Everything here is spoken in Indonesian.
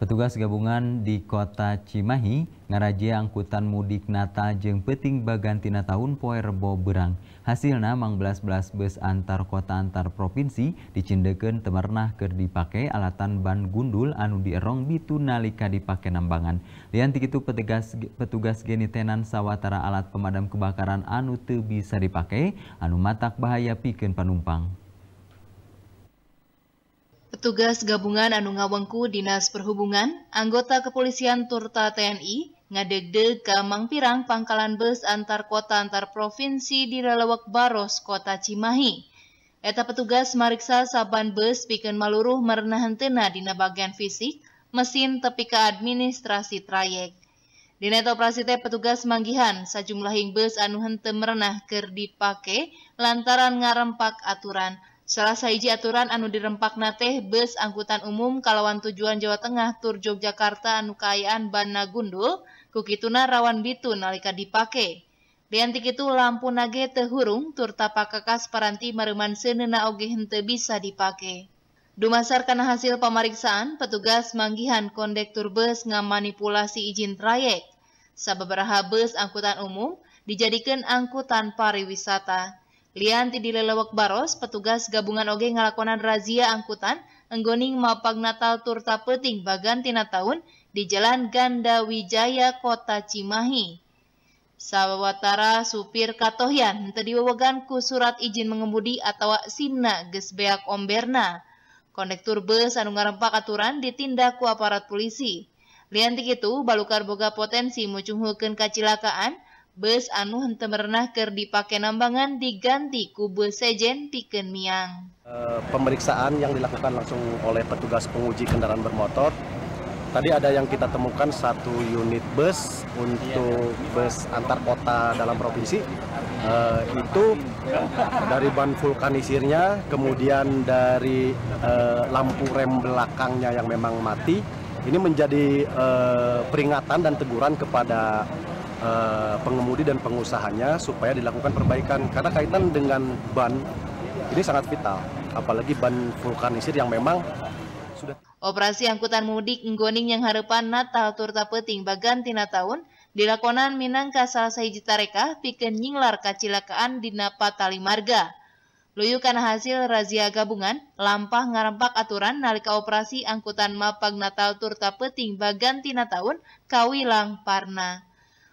Petugas gabungan di kota Cimahi ngaraja angkutan mudik Natal jeung peting bagantina tahun poe Rebo berang. hasilnya mang belas-belas bus antar kota antar provinsi dicindekeun temarnah keur dipakai alatan ban gundul anu dierong bitu nalika dipakai nambangan. Lianti itu petugas petugas genitenan sawatara alat pemadam kebakaran anu te bisa dipakai anu matak bahaya piken penumpang. Petugas gabungan anu ngawengku Dinas Perhubungan, anggota kepolisian Turta TNI, ngadegde ke Mangpirang pangkalan bus antar kota antar provinsi di Relawak Baros, kota Cimahi. Eta petugas mariksa saban bus bikin maluruh merenahentena dina bagian fisik, mesin tepi ke administrasi trayek. Dina eta operasi teh petugas manggihan sajumlah bus anu hente merenah ker dipake lantaran ngarempak aturan Salah sahiji aturan anu dirempakna teh bus angkutan umum kalawan tujuan Jawa Tengah tur Yogyakarta anu kayaan Bana Gundul kukituna rawan bitu nalika dipake. Diantik itu lampu nage tehurung tur tapak kekas paranti mareman senena oge hente bisa dipake. Dumasar karena hasil pemeriksaan, petugas manggihan kondektur bus ngamanipulasi izin trayek. Sababaraha bus angkutan umum dijadikan angkutan pariwisata. Lianti di Lelewak Baros, petugas gabungan oge ngalakonan razia angkutan enggoning mapag Natal turta peting bagan tina tahun di Jalan Ganda Wijaya, Kota Cimahi. Sawatara supir katohyan tadi ku surat izin mengemudi atau SIMNA gesbeak omberna. Kondektur bus anu ngarempak aturan ditindak ku aparat polisi. Lianti itu balukar boga potensi mucunghulkeun kacilakaan Bus anu henteu merenah keur dipake nambangan diganti ku bus sejen pikeun miang. E, pemeriksaan yang dilakukan langsung oleh petugas penguji kendaraan bermotor. Tadi ada yang kita temukan satu unit bus untuk bus antar kota dalam provinsi. E, itu dari ban vulkanisirnya, kemudian dari e, lampu rem belakangnya yang memang mati. Ini menjadi peringatan dan teguran kepada Eh, pengemudi dan pengusahanya supaya dilakukan perbaikan karena kaitan dengan ban ini sangat vital apalagi ban vulkanisir yang memang sudah Operasi angkutan mudik nggoning yang harapan Natal turta peting baganti tahun dilakonan Minang kasal sahiji tareka pikeun nyinglar kacilakaan Tali Marga. Luyukan hasil razia gabungan, lampah ngarempak aturan nalika operasi angkutan mapag Natal turta peting baganti tahun kawilang parna.